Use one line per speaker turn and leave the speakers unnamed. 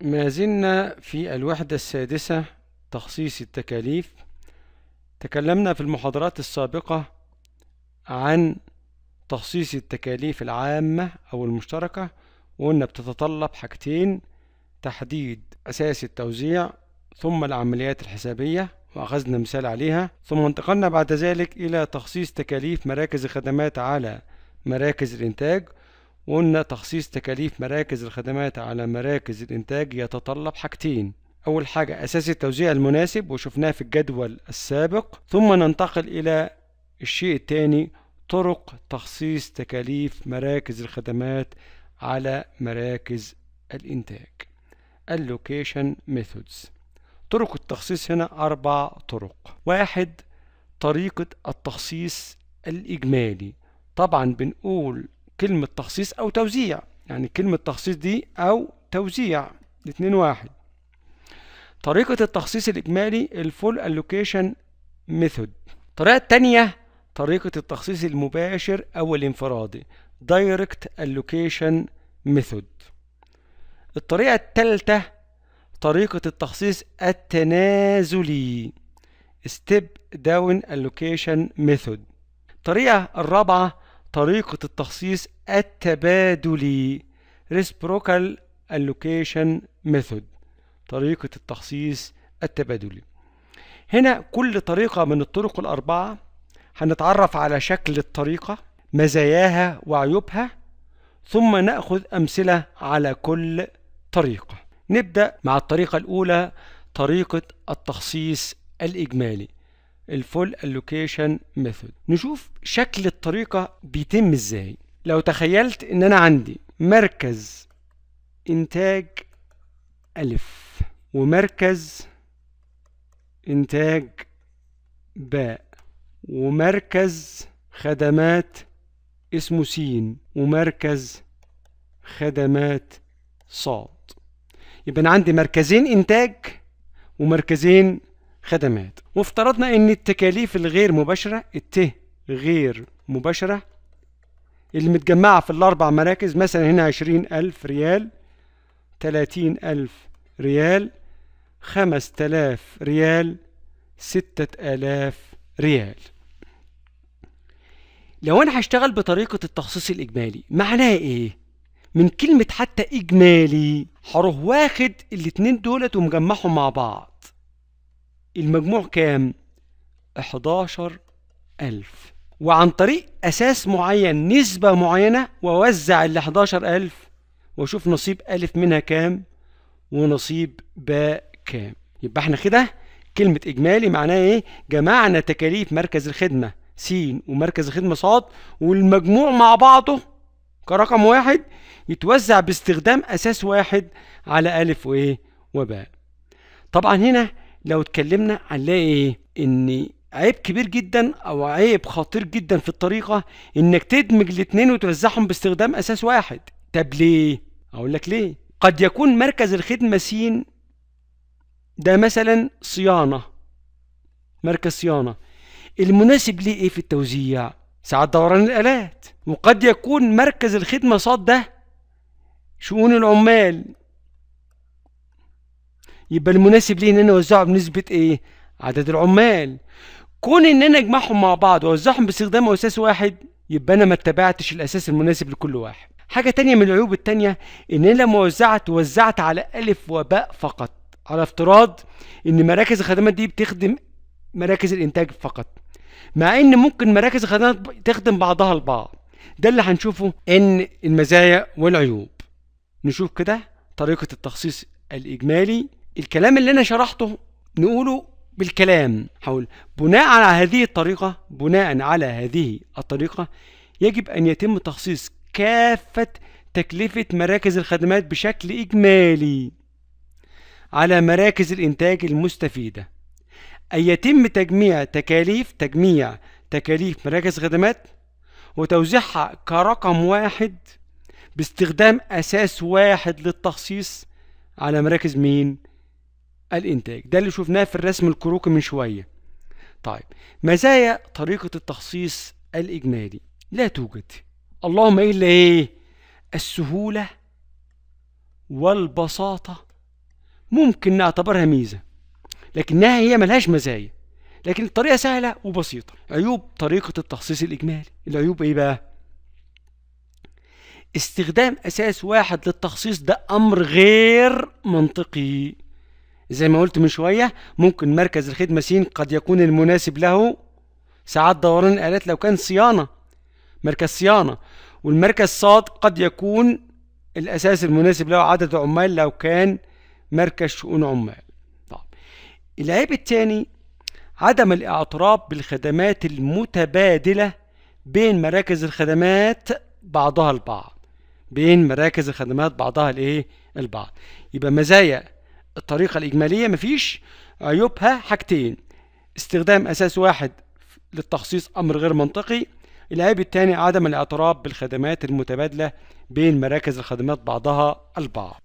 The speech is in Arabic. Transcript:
ما زلنا في الوحدة السادسة تخصيص التكاليف تكلمنا في المحاضرات السابقة عن تخصيص التكاليف العامة أو المشتركة وقلنا بتتطلب حاجتين تحديد أساس التوزيع ثم العمليات الحسابية وأخذنا مثال عليها ثم انتقلنا بعد ذلك إلى تخصيص تكاليف مراكز الخدمات على مراكز الإنتاج وقلنا تخصيص تكاليف مراكز الخدمات على مراكز الإنتاج يتطلب حاجتين أول حاجة أساس التوزيع المناسب وشفناه في الجدول السابق ثم ننتقل إلى الشيء الثاني طرق تخصيص تكاليف مراكز الخدمات على مراكز الإنتاج اللوكيشن Methods طرق التخصيص هنا أربع طرق واحد طريقة التخصيص الإجمالي طبعا بنقول كلمة تخصيص أو توزيع يعني كلمة تخصيص دي أو توزيع اتنين واحد طريقة التخصيص الإجمالي الفول allocation ميثود الطريقة التانية طريقة التخصيص المباشر أو الانفرادي Direct Allocation Method الطريقة التالتة طريقة التخصيص التنازلي Step Down Allocation Method الطريقة الرابعة طريقة التخصيص التبادلي reciprocal allocation method طريقة التخصيص التبادلي هنا كل طريقة من الطرق الأربعة هنتعرف على شكل الطريقة مزاياها وعيوبها ثم نأخذ أمثلة على كل طريقة نبدأ مع الطريقة الأولى طريقة التخصيص الإجمالي الفول اللوكيشن ميثود نشوف شكل الطريقة بيتم ازاي لو تخيلت ان انا عندي مركز انتاج الف ومركز انتاج باء ومركز خدمات اسمه سين ومركز خدمات صاد يبقى انا عندي مركزين انتاج ومركزين خدمات وافترضنا ان التكاليف الغير مباشرة الت غير مباشرة اللي متجمعة في الأربع مراكز مثلا هنا عشرين ألف ريال تلاتين ألف ريال خمس تلاف ريال ستة آلاف ريال لو أنا هشتغل بطريقة التخصيص الإجمالي معناها إيه؟ من كلمة حتى إجمالي هروح واخد الاتنين دولت ومجمعهم مع بعض المجموع كام 11000 وعن طريق أساس معين نسبة معينة ووزع ال 11000 وأشوف نصيب ألف منها كام ونصيب باء كام يبقى احنا كده كلمة إجمالي معناها إيه؟ جمعنا تكاليف مركز الخدمة س ومركز الخدمة ص والمجموع مع بعضه كرقم واحد يتوزع باستخدام أساس واحد على ألف وإيه؟ وباء. طبعا هنا لو اتكلمنا هنلاقي ايه ان عيب كبير جدا او عيب خطير جدا في الطريقه انك تدمج الاثنين وتوزعهم باستخدام اساس واحد طب ليه اقول لك ليه قد يكون مركز الخدمه سين ده مثلا صيانه مركز صيانه المناسب ليه ايه في التوزيع ساعات دوران الالات وقد يكون مركز الخدمه ص ده شؤون العمال يبقى المناسب ليه ان انا اوزعه بنسبه ايه عدد العمال كون ان انا اجمعهم مع بعض واوزعهم باستخدام اساس واحد يبقى انا ما اتبعتش الاساس المناسب لكل واحد حاجه تانية من العيوب التانية ان انا لما وزعت وزعت على الف وباء فقط على افتراض ان مراكز الخدمات دي بتخدم مراكز الانتاج فقط مع ان ممكن مراكز الخدمات تخدم بعضها البعض ده اللي هنشوفه ان المزايا والعيوب نشوف كده طريقه التخصيص الاجمالي الكلام اللي انا شرحته نقوله بالكلام حول بناء على هذه الطريقة بناء على هذه الطريقة يجب أن يتم تخصيص كافة تكلفة مراكز الخدمات بشكل إجمالي على مراكز الإنتاج المستفيدة أن يتم تجميع تكاليف تجميع تكاليف مراكز الخدمات وتوزيعها كرقم واحد باستخدام أساس واحد للتخصيص على مراكز مين؟ الإنتاج ده اللي شفناه في الرسم الكروكي من شوية طيب مزايا طريقة التخصيص الإجمالي لا توجد اللهم إلا إيه السهولة والبساطة ممكن نعتبرها ميزة لكنها هي ملهاش مزايا لكن الطريقة سهلة وبسيطة عيوب طريقة التخصيص الإجمالي العيوب إيه بقى استخدام أساس واحد للتخصيص ده أمر غير منطقي زي ما قلت من شوية ممكن مركز الخدمة س قد يكون المناسب له ساعات دوران الآلات لو كان صيانة مركز صيانة والمركز صاد قد يكون الأساس المناسب له عدد عمال لو كان مركز شؤون عمال طب العيب الثاني عدم الاعتراف بالخدمات المتبادلة بين مراكز الخدمات بعضها البعض بين مراكز الخدمات بعضها الايه البعض يبقى مزايا الطريقة الإجمالية مفيش عيوبها حاجتين استخدام أساس واحد للتخصيص أمر غير منطقي العيب الثاني عدم الاعتراف بالخدمات المتبادلة بين مراكز الخدمات بعضها البعض